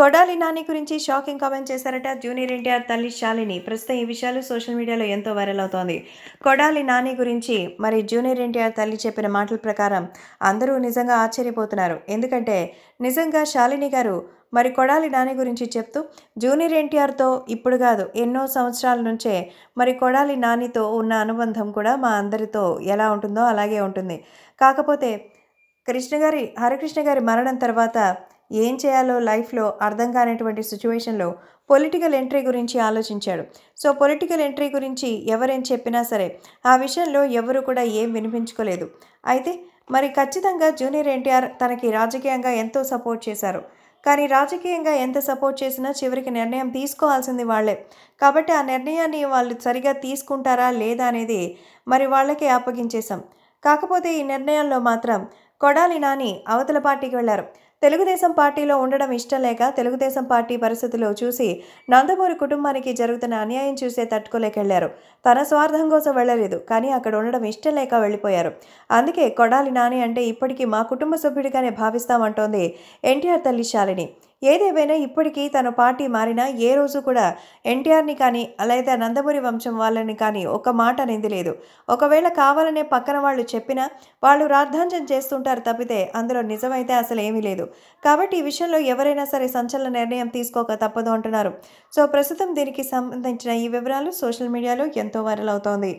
కొడాలి నాని గురించి shocking comment చేశారట junior NTR తల్లి శాలిని ప్రస్తుతం ఈ విషయాలు సోషల్ మీడియాలో ఎంతో వైరల్ అవుతోంది కొడాలి నాని గురించి మరి జూనియర్ ఎన్టీఆర్ తల్లి చెప్పిన మాటల ప్రకారం అందరూ నిజంగా ఆశ్చర్యపోతున్నారు ఎందుకంటే నిజంగా శాలిని గారు మరి కొడాలి నాని గురించి చెప్తూ జూనియర్ ఎన్టీఆర్తో ఇప్పుడు కాదు ఎన్నో సంవత్సరాల నుంచే మరి కొడాలి నానితో ఉన్న అనుబంధం కూడా మా అందరితో ఎలా ఉంటుందో అలాగే ఉంటుంది కాకపోతే కృష్ణ గారి హరికృష్ణ గారి మరణం తర్వాత ఏం చేయాలో లైఫ్లో అర్థం కానటువంటి సిచ్యువేషన్లో పొలిటికల్ ఎంట్రీ గురించి ఆలోచించాడు సో పొలిటికల్ ఎంట్రీ గురించి ఎవరేం చెప్పినా సరే ఆ విషయంలో ఎవరు కూడా ఏం వినిపించుకోలేదు అయితే మరి ఖచ్చితంగా జూనియర్ ఎన్టీఆర్ తనకి రాజకీయంగా ఎంతో సపోర్ట్ చేశారు కానీ రాజకీయంగా ఎంత సపోర్ట్ చేసినా చివరికి నిర్ణయం తీసుకోవాల్సింది వాళ్లే కాబట్టి ఆ నిర్ణయాన్ని వాళ్ళు సరిగా తీసుకుంటారా లేదా అనేది మరి వాళ్ళకే అప్పగించేశాం కాకపోతే ఈ నిర్ణయంలో మాత్రం కొడాలి నాని అవతల పార్టీకి వెళ్లారు తెలుగుదేశం పార్టీలో ఉండడం ఇష్టం లేక తెలుగుదేశం పార్టీ పరిస్థితులు చూసి నందమూరి కుటుంబానికి జరుగుతున్న అన్యాయం చూసే తట్టుకోలేకెళ్లారు తన స్వార్థం కోసం వెళ్ళలేదు కానీ అక్కడ ఉండడం ఇష్టం లేక వెళ్ళిపోయారు అందుకే కొడాలి నాని అంటే ఇప్పటికీ మా కుటుంబ సభ్యుడిగానే భావిస్తామంటోంది ఎన్టీఆర్ తల్లి శాలిని ఏదేవైనా ఇప్పటికీ తన పార్టీ మారినా ఏ రోజు కూడా ఎన్టీఆర్ని కానీ లేదా నందమూరి వంశం వాళ్ళని కానీ ఒక మాట అనేది లేదు ఒకవేళ కావాలనే పక్కన వాళ్ళు చెప్పినా వాళ్ళు రాద్ధాంతం చేస్తుంటారు తప్పితే అందులో నిజమైతే అసలు ఏమీ లేదు కాబట్టి ఈ విషయంలో ఎవరైనా సరే సంచలన నిర్ణయం తీసుకోక తప్పదు అంటున్నారు సో ప్రస్తుతం దీనికి సంబంధించిన ఈ వివరాలు సోషల్ మీడియాలో ఎంతో వైరల్ అవుతోంది